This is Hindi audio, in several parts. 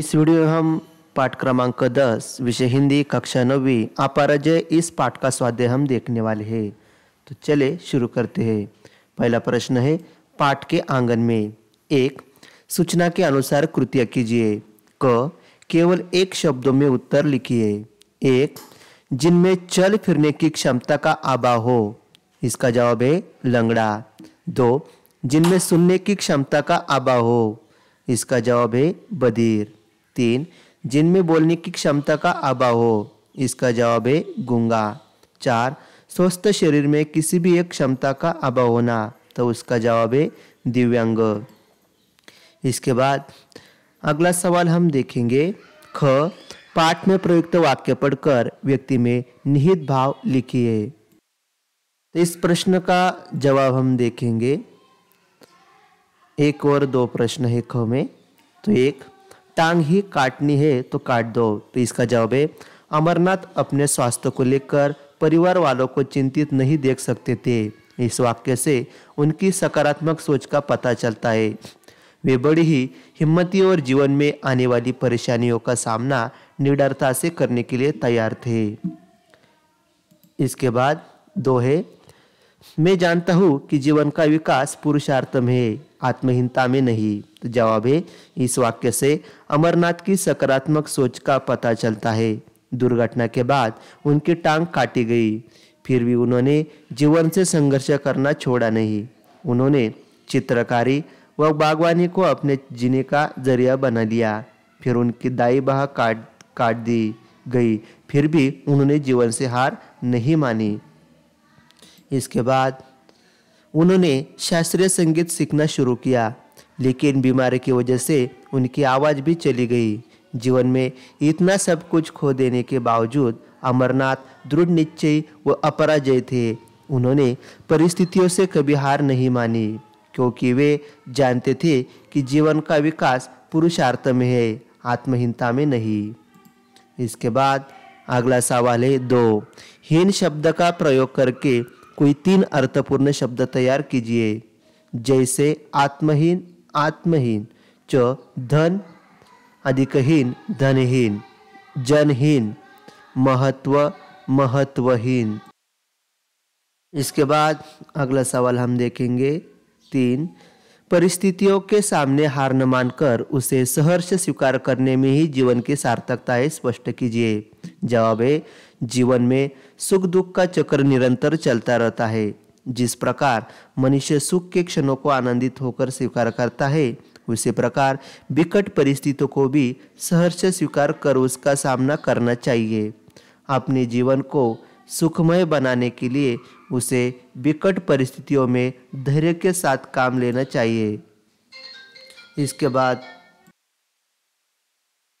इस वीडियो में हम पाठ क्रमांक दस विषय हिंदी कक्षा नवी अपराजय इस पाठ का स्वाध्याय हम देखने वाले हैं तो चले शुरू करते हैं पहला प्रश्न है पाठ के आंगन में एक सूचना के अनुसार कृतियाँ कीजिए क केवल एक शब्दों में उत्तर लिखिए एक जिनमें चल फिरने की क्षमता का आभाव हो इसका जवाब है लंगड़ा दो जिनमें सुनने की क्षमता का आभाव हो इसका जवाब है बधिर तीन जिनमें बोलने की क्षमता का अभाव हो इसका जवाब है गुंगा चार स्वस्थ शरीर में किसी भी एक क्षमता का अभाव होना तो उसका जवाब है दिव्यांग इसके बाद अगला सवाल हम देखेंगे ख पाठ में प्रयुक्त वाक्य पढ़कर व्यक्ति में निहित भाव लिखिए तो इस प्रश्न का जवाब हम देखेंगे एक और दो प्रश्न है ख में तो एक टांग ही काटनी है तो काट दो तो इसका जवाब है अमरनाथ अपने स्वास्थ्य को लेकर परिवार वालों को चिंतित नहीं देख सकते थे इस वाक्य से उनकी सकारात्मक सोच का पता चलता है वे बड़ी ही हिम्मती और जीवन में आने वाली परेशानियों का सामना निडरता से करने के लिए तैयार थे इसके बाद दो है मैं जानता हूँ कि जीवन का विकास पुरुषार्थ में है आत्महीनता में नहीं तो जवाब है इस वाक्य से अमरनाथ की सकारात्मक सोच का पता चलता है दुर्घटना के बाद उनकी टांग काटी गई फिर भी उन्होंने जीवन से संघर्ष करना छोड़ा नहीं उन्होंने चित्रकारी व बागवानी को अपने जीने का जरिया बना लिया फिर उनकी दाई बाह काट काट दी गई फिर भी उन्होंने जीवन से हार नहीं मानी इसके बाद उन्होंने शास्त्रीय संगीत सीखना शुरू किया लेकिन बीमारी की वजह से उनकी आवाज़ भी चली गई जीवन में इतना सब कुछ खो देने के बावजूद अमरनाथ दृढ़ निश्चय व अपराजय थे उन्होंने परिस्थितियों से कभी हार नहीं मानी क्योंकि वे जानते थे कि जीवन का विकास पुरुषार्थ में है आत्महीनता में नहीं इसके बाद अगला सवाल है दो हीन शब्द का प्रयोग करके कोई तीन अर्थपूर्ण शब्द तैयार कीजिए जैसे आत्महीन आत्महीन च धन अधिकहीन धनहीन जनहीन महत्व महत्वहीन इसके बाद अगला सवाल हम देखेंगे तीन परिस्थितियों के सामने हार न मानकर उसे सहर्ष स्वीकार करने में ही जीवन की सार्थकता है स्पष्ट कीजिए जवाब है जीवन में सुख दुख का चक्र निरंतर चलता रहता है जिस प्रकार मनुष्य सुख के क्षणों को आनंदित होकर स्वीकार करता है उसी प्रकार विकट परिस्थितियों को भी सहर्ष स्वीकार कर उसका सामना करना चाहिए अपने जीवन को सुखमय बनाने के लिए उसे विकट परिस्थितियों में धैर्य के साथ काम लेना चाहिए इसके बाद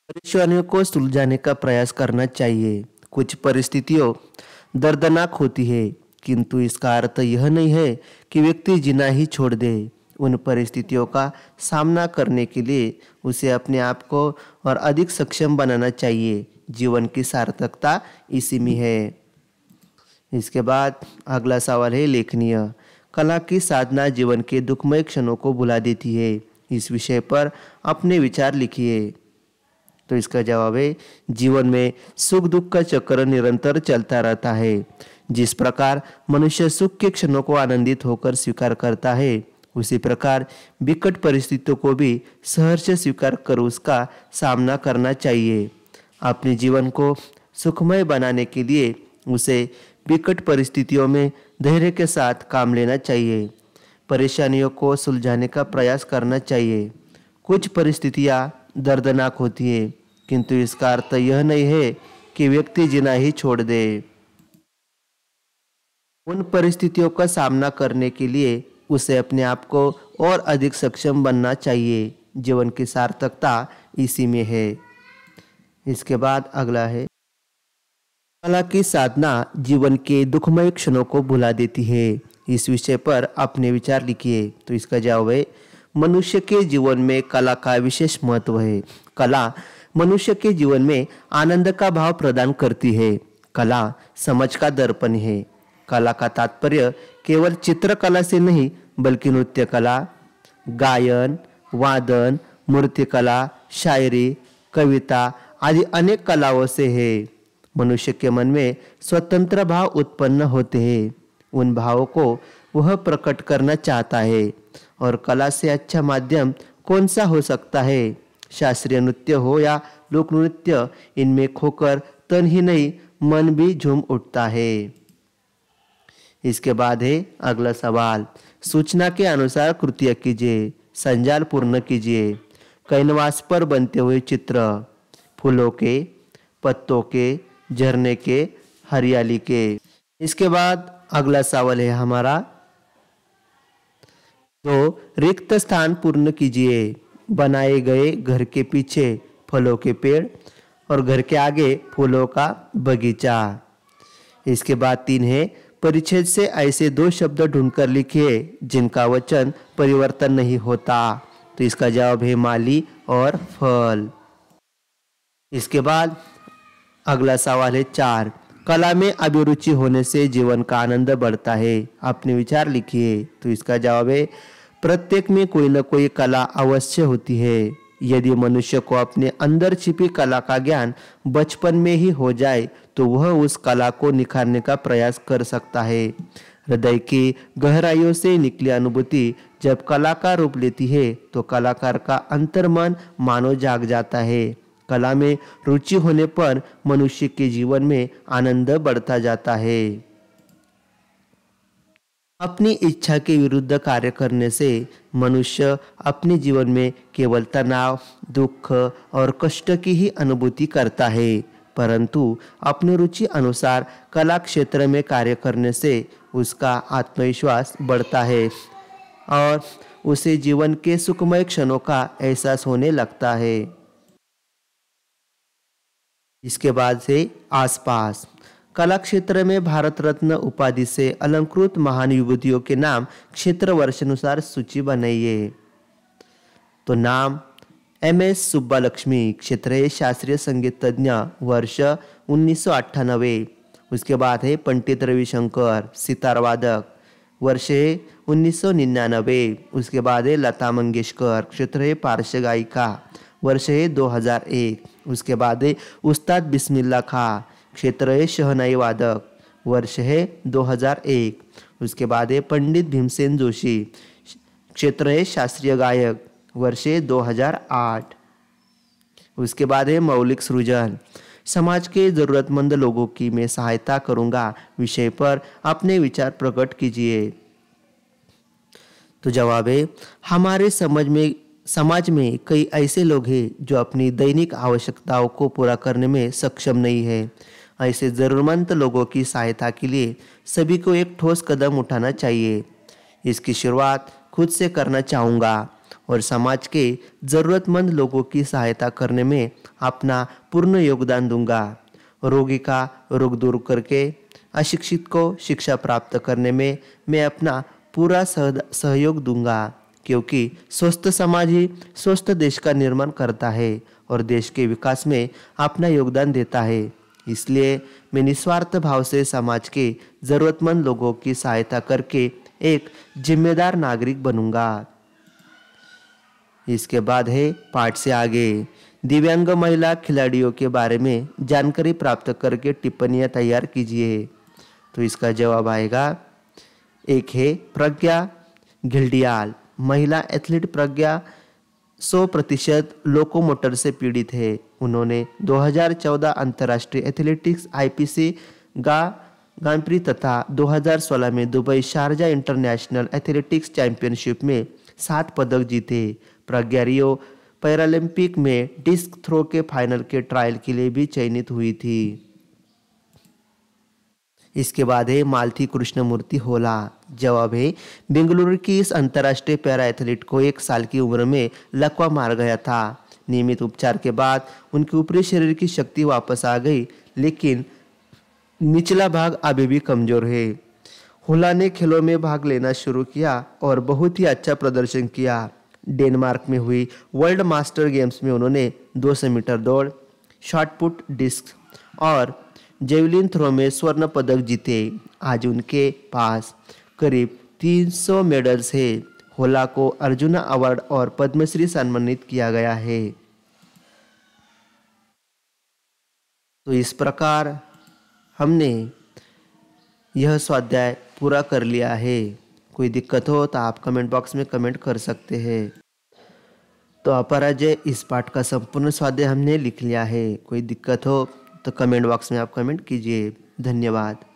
परेशानियों को सुलझाने का प्रयास करना चाहिए कुछ परिस्थितियों दर्दनाक होती है किंतु इसका अर्थ यह नहीं है कि व्यक्ति जीना ही छोड़ दे उन परिस्थितियों का सामना करने के लिए उसे अपने आप को और अधिक सक्षम बनाना चाहिए जीवन की सार्थकता इसी में है इसके बाद अगला सवाल है लेखनीय कला की साधना जीवन के दुखमय क्षणों को भुला देती है इस विषय पर अपने विचार लिखिए तो इसका जवाब है जीवन में सुख दुख का चक्र निरंतर चलता रहता है जिस प्रकार मनुष्य सुख के क्षणों को आनंदित होकर स्वीकार करता है उसी प्रकार विकट परिस्थितियों को भी सहर्ष स्वीकार कर उसका सामना करना चाहिए अपने जीवन को सुखमय बनाने के लिए उसे विकट परिस्थितियों में धैर्य के साथ काम लेना चाहिए परेशानियों को सुलझाने का प्रयास करना चाहिए कुछ परिस्थितियाँ दर्दनाक होती है किंतु इसका अर्थ यह नहीं है कि व्यक्ति जीना ही छोड़ दे उन परिस्थितियों का सामना करने के लिए उसे अपने आप को और अधिक सक्षम बनना चाहिए जीवन की सार्थकता इसी में है इसके बाद अगला है कला की साधना जीवन के दुखमय क्षणों को भुला देती है इस विषय पर अपने विचार लिखिए तो इसका जवाब है मनुष्य के जीवन में कला का विशेष महत्व है कला मनुष्य के जीवन में आनंद का भाव प्रदान करती है कला समझ का दर्पण है कला का तात्पर्य केवल चित्रकला से नहीं बल्कि नृत्य कला गायन वादन मूर्तिकला शायरी कविता आदि अनेक कलाओं से है मनुष्य के मन में स्वतंत्र भाव उत्पन्न होते हैं उन भावों को वह प्रकट करना चाहता है और कला से अच्छा माध्यम कौन सा हो सकता है शास्त्रीय नृत्य हो या लोक नृत्य इनमें खोकर तन ही नहीं मन भी झूम उठता है इसके बाद है अगला सवाल सूचना के अनुसार कृत्य कीजिए संजाल पूर्ण कीजिए कैनवास पर बनते हुए चित्र फूलों के पत्तों के झरने के हरियाली के इसके बाद अगला सवाल है हमारा तो रिक्त स्थान पूर्ण कीजिए बनाए गए घर के पीछे फलों के पेड़ और घर के आगे फूलों का बगीचा इसके बाद तीन है परिच्छेद से ऐसे दो शब्द ढूंढकर लिखिए जिनका वचन परिवर्तन नहीं होता तो इसका जवाब है माली और फल इसके बाद अगला सवाल है चार कला में अभिरुचि होने से जीवन का आनंद बढ़ता है अपने विचार लिखिए तो इसका जवाब है प्रत्येक में कोई न कोई कला अवश्य होती है यदि मनुष्य को अपने अंदर छिपी कला का ज्ञान बचपन में ही हो जाए तो वह उस कला को निखारने का प्रयास कर सकता है हृदय की गहराइयों से निकली अनुभूति जब कला का रूप लेती है तो कलाकार का अंतर्मन मानो जाग जाता है कला में रुचि होने पर मनुष्य के जीवन में आनंद बढ़ता जाता है अपनी इच्छा के विरुद्ध कार्य करने से मनुष्य अपने जीवन में केवल तनाव दुख और कष्ट की ही अनुभूति करता है परंतु अपनी रुचि अनुसार कला क्षेत्र में कार्य करने से उसका आत्मविश्वास बढ़ता है और उसे जीवन के सुखमय क्षणों का एहसास होने लगता है इसके बाद से आसपास कला क्षेत्र में भारत रत्न उपाधि से अलंकृत महान विभूतियों के नाम क्षेत्र वर्षानुसार सूची बनाइए तो नाम एम एस सुब्बा लक्ष्मी क्षेत्र है शास्त्रीय संगीत तज्ञ वर्ष उन्नीस उसके बाद है पंडित रविशंकर सितार वादक वर्ष है उन्नीस उसके बाद है लता मंगेशकर क्षेत्र है पार्श्व गायिका वर्ष है 2001 उसके बाद है उस्ताद बिस्मिल्ला खा क्षेत्र है शहनाई वादक वर्ष है 2001 उसके बाद है पंडित भीमसेन जोशी क्षेत्र है शास्त्रीय गायक वर्ष है 2008 उसके बाद है मौलिक सृजन समाज के ज़रूरतमंद लोगों की मैं सहायता करूंगा विषय पर अपने विचार प्रकट कीजिए तो जवाब है हमारे समझ में समाज में कई ऐसे लोग हैं जो अपनी दैनिक आवश्यकताओं को पूरा करने में सक्षम नहीं है ऐसे ज़रूरतमंद लोगों की सहायता के लिए सभी को एक ठोस कदम उठाना चाहिए इसकी शुरुआत खुद से करना चाहूँगा और समाज के ज़रूरतमंद लोगों की सहायता करने में अपना पूर्ण योगदान दूंगा रोगी का रोग दूर करके अशिक्षित को शिक्षा प्राप्त करने में मैं अपना पूरा सह सहयोग दूंगा क्योंकि स्वस्थ समाज ही स्वस्थ देश का निर्माण करता है और देश के विकास में अपना योगदान देता है इसलिए मैं निस्वार्थ भाव से समाज के ज़रूरतमंद लोगों की सहायता करके एक जिम्मेदार नागरिक बनूंगा इसके बाद है पाठ से आगे दिव्यांग महिला खिलाड़ियों के बारे में जानकारी प्राप्त करके टिप्पणियां तैयार कीजिए तो इसका जवाब आएगा एक है प्रज्ञा घिल्डियाल महिला एथलीट प्रज्ञा 100 प्रतिशत लोकोमोटर से पीड़ित है उन्होंने 2014 अंतर्राष्ट्रीय एथलेटिक्स आईपीसी गा गांप्री तथा 2016 में Dubai Sharjah international athletics championship में सात पदक जीते प्रज्ञा रियो पैरालंपिक में डिस्क थ्रो के फाइनल के ट्रायल के लिए भी चयनित हुई थी इसके बाद है मालती कृष्णमूर्ति होला जवाब है बेंगलुरु की इस अंतर्राष्ट्रीय पैरा एथलीट को एक साल की उम्र में लकवा मार गया था नियमित उपचार के बाद उनके ऊपरी शरीर की शक्ति वापस आ गई लेकिन निचला भाग अभी भी कमजोर है होला ने खेलों में भाग लेना शुरू किया और बहुत ही अच्छा प्रदर्शन किया डेनमार्क में हुई वर्ल्ड मास्टर गेम्स में उन्होंने 200 मीटर दौड़ शॉटपुट डिस्क और जेवलिन थ्रो में स्वर्ण पदक जीते आज उनके पास करीब 300 मेडल से होला को अर्जुना अवार्ड और पद्मश्री सम्मानित किया गया है तो इस प्रकार हमने यह स्वाध्याय पूरा कर लिया है कोई दिक्कत हो तो आप कमेंट बॉक्स में कमेंट कर सकते हैं तो अपराजय इस पाठ का संपूर्ण स्वाध्याय हमने लिख लिया है कोई दिक्कत हो तो कमेंट बॉक्स में आप कमेंट कीजिए धन्यवाद